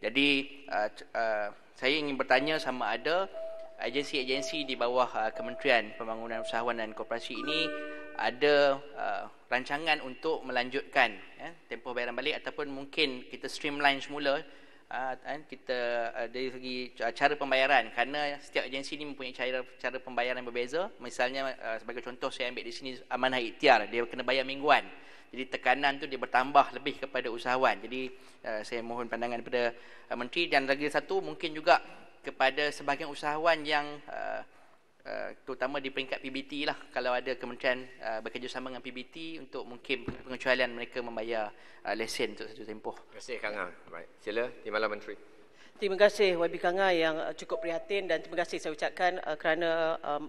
Jadi uh, uh, saya ingin bertanya sama ada agensi-agensi di bawah uh, Kementerian Pembangunan Usahawan dan Koperasi ini ada uh, rancangan untuk melanjutkan ya, tempoh bayaran balik ataupun mungkin kita streamline semula uh, kita uh, dari segi uh, cara pembayaran kerana setiap agensi ini mempunyai cara cara pembayaran berbeza misalnya uh, sebagai contoh saya ambil di sini amanah ikhtiar dia kena bayar mingguan jadi tekanan tu dia bertambah lebih kepada usahawan. Jadi uh, saya mohon pandangan kepada uh, eh, menteri dan lagi satu mungkin juga kepada sebahagian usahawan yang uh, uh, terutama di peringkat PBT lah kalau ada kementerian uh, bekerjasama dengan PBT untuk mungkin pengecualian mereka membayar uh, lesen untuk satu tempoh. Terima kasih Kang. Baik. Sila timbalan menteri. Terima kasih YB Kangai yang uh, cukup prihatin dan terima kasih saya ucapkan uh, kerana um,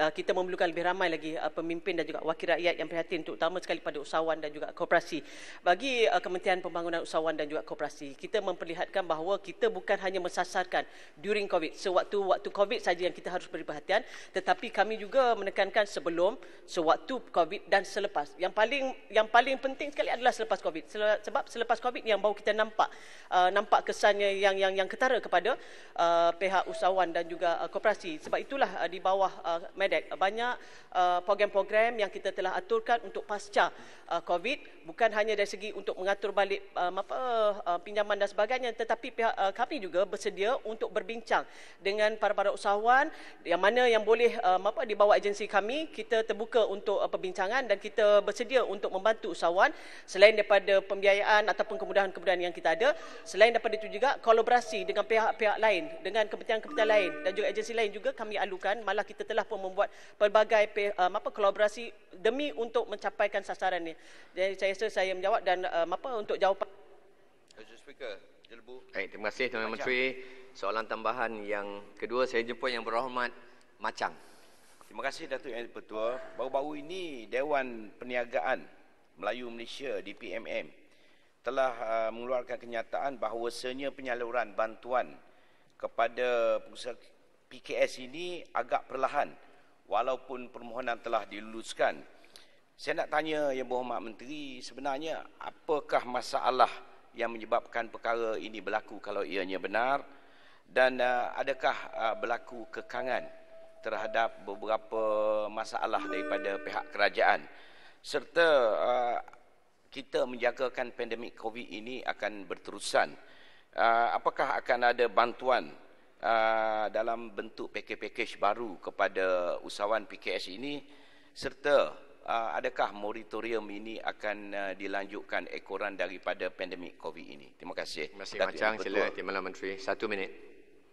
uh, kita memerlukan lebih ramai lagi pemimpin dan juga wakil rakyat yang prihatin terutama sekali pada usahawan dan juga koperasi. Bagi Kementerian Pembangunan Usahawan dan juga Koperasi, kita memperlihatkan bahawa kita bukan hanya mensasarkan during COVID, sewaktu-waktu COVID saja yang kita harus beri perhatian tetapi kami juga menekankan sebelum, sewaktu COVID dan selepas. Yang paling yang paling penting sekali adalah selepas COVID sebab selepas COVID yang baru kita nampak nampak kesannya yang yang yang yang ketara kepada uh, pihak usahawan dan juga uh, koperasi. Sebab itulah uh, di bawah uh, MEDEC banyak uh, program-program yang kita telah aturkan untuk pasca uh, COVID bukan hanya dari segi untuk mengatur balik uh, apa uh, pinjaman dan sebagainya tetapi pihak uh, kami juga bersedia untuk berbincang dengan para-para usahawan yang mana yang boleh uh, apa di bawah agensi kami kita terbuka untuk uh, perbincangan dan kita bersedia untuk membantu usahawan selain daripada pembiayaan ataupun kemudahan-kemudahan yang kita ada selain daripada itu juga kolaborasi koordinasi dengan pihak-pihak lain, dengan kepentingan-kepentingan lain dan juga agensi lain juga kami alukan. Malah kita telah pun membuat pelbagai um, apa, kolaborasi demi untuk mencapaikan sasaran ini. Jadi saya rasa saya menjawab dan um, apa untuk jawapan. Mr. terima kasih Tuan Menteri. Soalan tambahan yang kedua saya jumpa yang berhormat Macang. Terima kasih Datuk Yang Pertua. Baru-baru ini Dewan Perniagaan Melayu Malaysia (DPMM) telah uh, mengeluarkan kenyataan bahawa bahawasanya penyaluran bantuan kepada pengusaha PKS ini agak perlahan walaupun permohonan telah diluluskan. Saya nak tanya Yang Berhormat Menteri sebenarnya apakah masalah yang menyebabkan perkara ini berlaku kalau ianya benar dan uh, adakah uh, berlaku kekangan terhadap beberapa masalah daripada pihak kerajaan serta kita menjagakan pandemik COVID ini akan berterusan. Ah, apakah akan ada bantuan ah, dalam bentuk pakej-pakej baru kepada usahawan PKS ini serta ah, adakah moratorium ini akan dilanjutkan ekoran daripada pandemik COVID ini? Terima kasih. Terima kasih Datuk Macang. Sila, Timbalan Menteri. Satu minit.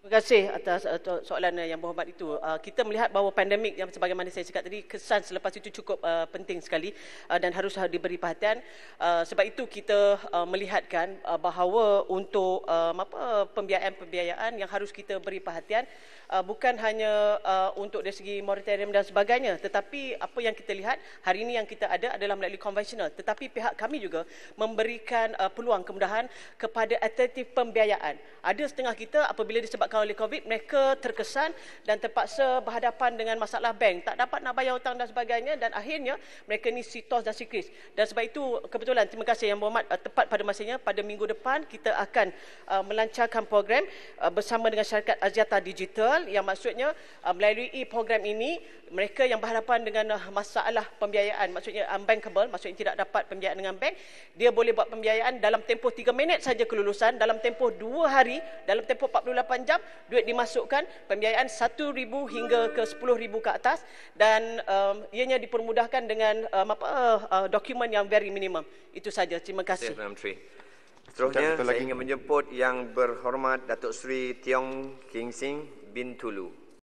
Terima kasih atas uh, soalan eh, yang berhormat itu. Uh, kita melihat bahawa pandemik yang sebagaimana saya cakap tadi, kesan selepas itu cukup uh, penting sekali uh, dan harus diberi perhatian. Uh, sebab itu kita uh, melihatkan uh, bahawa untuk um, apa pembiayaan-pembiayaan yang harus kita beri perhatian uh, bukan hanya uh, untuk dari segi moratorium dan sebagainya, tetapi apa yang kita lihat hari ini yang kita ada adalah melalui konvensional. Tetapi pihak kami juga memberikan uh, peluang kemudahan kepada alternatif pembiayaan. Ada setengah kita apabila disebabkan terjangka oleh COVID, mereka terkesan dan terpaksa berhadapan dengan masalah bank. Tak dapat nak bayar hutang dan sebagainya dan akhirnya mereka ni sitos dan sikris. Dan sebab itu kebetulan, terima kasih Yang Berhormat, uh, tepat pada masanya, pada minggu depan kita akan uh, melancarkan program uh, bersama dengan syarikat Aziata Digital yang maksudnya melalui program ini, mereka yang berhadapan dengan masalah pembiayaan, maksudnya unbankable, maksudnya tidak dapat pembiayaan dengan bank, dia boleh buat pembiayaan dalam tempoh 3 minit saja kelulusan, dalam tempoh 2 hari, dalam tempoh 48 jam, duit dimasukkan pembiayaan 1000 hingga ke 10000 ke atas dan um, ianya dipermudahkan dengan um, apa uh, dokumen yang very minimum itu saja terima kasih Tuan Menteri Seterusnya saya lagi. ingin menjemput yang berhormat Datuk Seri Tiong King Sing bin Tulu